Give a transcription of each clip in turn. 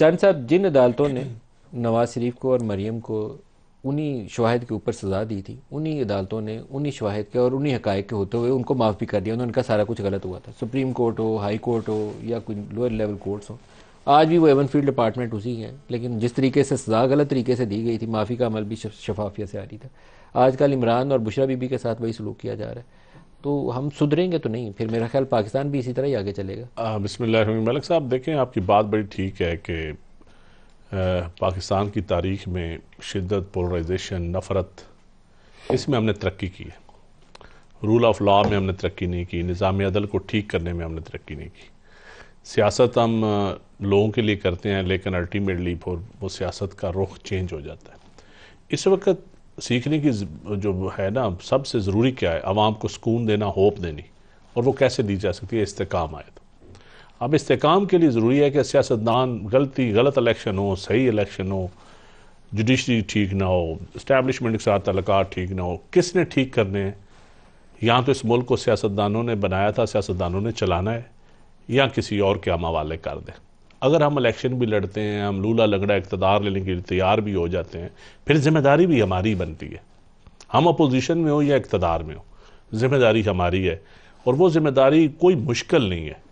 چاند صاحب جن عدالتوں نے نواز شریف کو اور مریم کو انہی شواہد کے اوپر سزا دی تھی انہی عدالتوں نے انہی شواہد کے اور انہی حقائق کے ہوتے ہوئے ان کو معاف بھی کر دیا انہوں نے ان کا سارا کچھ غلط ہوا تھا سپریم کورٹ ہو ہائی کورٹ ہو یا کوئی لوئر لیول کورٹس ہو آج بھی وہ ایون فیلڈ ڈپارٹمنٹ اسی ہیں لیکن جس طریقے سے سزا غلط طریقے سے دی گئی تھی معافی کا عمل بھی شفافیت سے آ رہی تھا آج کل عمران اور بشرا بی بی کے ساتھ وہی سلوک کیا جا رہا ہے تو ہم سدھریں گے تو نہیں پھر میرا خیال پاکستان بھی اسی طرح ہی آگے چلے گا بسم اللہ الرحمن ملک صاحب دیکھیں آپ کی بات بڑی ٹھیک ہے کہ پاکستان کی تاریخ میں شدت پولرائزیشن نفرت اس میں ہم نے ترقی کی ہے رول آف لا میں ہم نے ترقی نہیں کی نظام عدل کو ٹھیک کرنے میں ہم نے ترقی نہیں کی سیاست ہم لوگوں کے لیے کرتے ہیں لیکن الٹیمیٹلی پھر وہ سیاست کا رخ چینج ہو جاتا ہے اس وقت سیکھنے کی جو ہے نا سب سے ضروری کیا ہے عوام کو سکون دینا ہوپ دینی اور وہ کیسے دی جا سکتی ہے استحکام آئے تو اب استحکام کے لیے ضروری ہے کہ سیاستدان غلطی غلط الیکشن ہو صحیح الیکشن ہو جوڈیشری ٹھیک نہ ہو اسٹیبلشمنٹ کے ساتھ تعلقات ٹھیک نہ ہو کس نے ٹھیک کرنے ہیں یا تو اس ملک کو سیاستدانوں نے بنایا تھا سیاستدانوں نے چلانا ہے یا کسی اور کے کیا حوالے کر دیں اگر ہم الیکشن بھی لڑتے ہیں ہم لولا لگڑا اقتدار لینے کے لیے تیار بھی ہو جاتے ہیں پھر ذمہ داری بھی ہماری بنتی ہے ہم اپوزیشن میں ہو یا اقتدار میں ہو ذمہ داری ہماری ہے اور وہ ذمہ داری کوئی مشکل نہیں ہے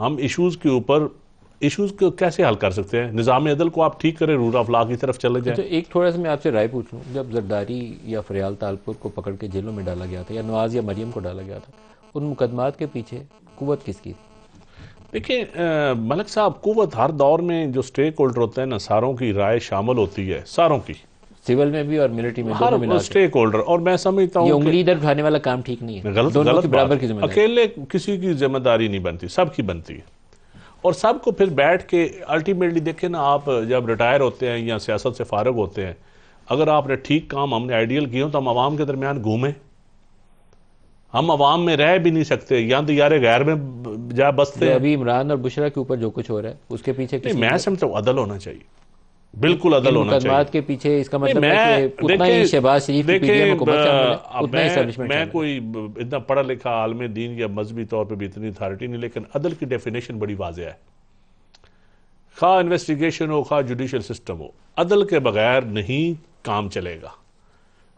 ہم ایشوز کے اوپر ایشوز کو کیسے حل کر سکتے ہیں نظام عدل کو آپ ٹھیک کریں رول آف لا کی طرف چلے جائیں اچھا، ایک تھوڑا سا میں آپ سے رائے پوچھ لوں جب زرداری یا فریال تالپور کو پکڑ کے جیلوں میں ڈالا گیا تھا یا نواز یا مریم کو ڈالا گیا تھا ان مقدمات کے پیچھے قوت کس کی تھی دیکھیں ملک صاحب قوت ہر دور میں جو سٹیک ہولڈر ہوتے ہیں نا ساروں کی رائے شامل ہوتی ہے ساروں کی سیول میں بھی اور میں سٹیک ہولڈر اور میں سمجھتا ہوں یہ انگلی والا کام ٹھیک نہیں ہے غلط اکیلے کسی کی ذمہ داری نہیں بنتی سب کی بنتی ہے اور سب کو پھر بیٹھ کے الٹیمیٹلی دیکھیں نا آپ جب ریٹائر ہوتے ہیں یا سیاست سے فارغ ہوتے ہیں اگر آپ نے ٹھیک کام ہم نے آئیڈیل کیے ہوں تو ہم عوام کے درمیان گھومیں ہم عوام میں رہ بھی نہیں سکتے یا تو یارے غیر میں جا بستے ابھی عمران اور بشرا کے اوپر جو کچھ ہو رہا ہے اس کے پیچھے میں سمجھتا ہوں عدل ہونا چاہیے بالکل عدل ہونا چاہیے پیچھے میں کوئی اتنا پڑھا لکھا عالم دین یا مذہبی طور پہ بھی اتنی اتھارٹی نہیں لیکن عدل کی ڈیفینیشن بڑی واضح ہے خواہ انویسٹیگیشن ہو خواہ جوڈیشل سسٹم ہو عدل کے بغیر نہیں کام چلے گا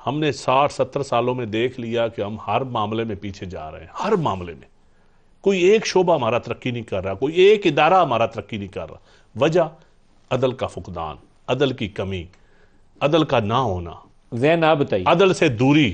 ہم نے ساٹھ ستر سالوں میں دیکھ لیا کہ ہم ہر معاملے میں پیچھے جا رہے ہیں ہر معاملے میں کوئی ایک شعبہ ہمارا ترقی نہیں کر رہا کوئی ایک ادارہ ہمارا ترقی نہیں کر رہا وجہ عدل کا فقدان عدل کی کمی عدل کا نہ ہونا وے نہ عدل سے دوری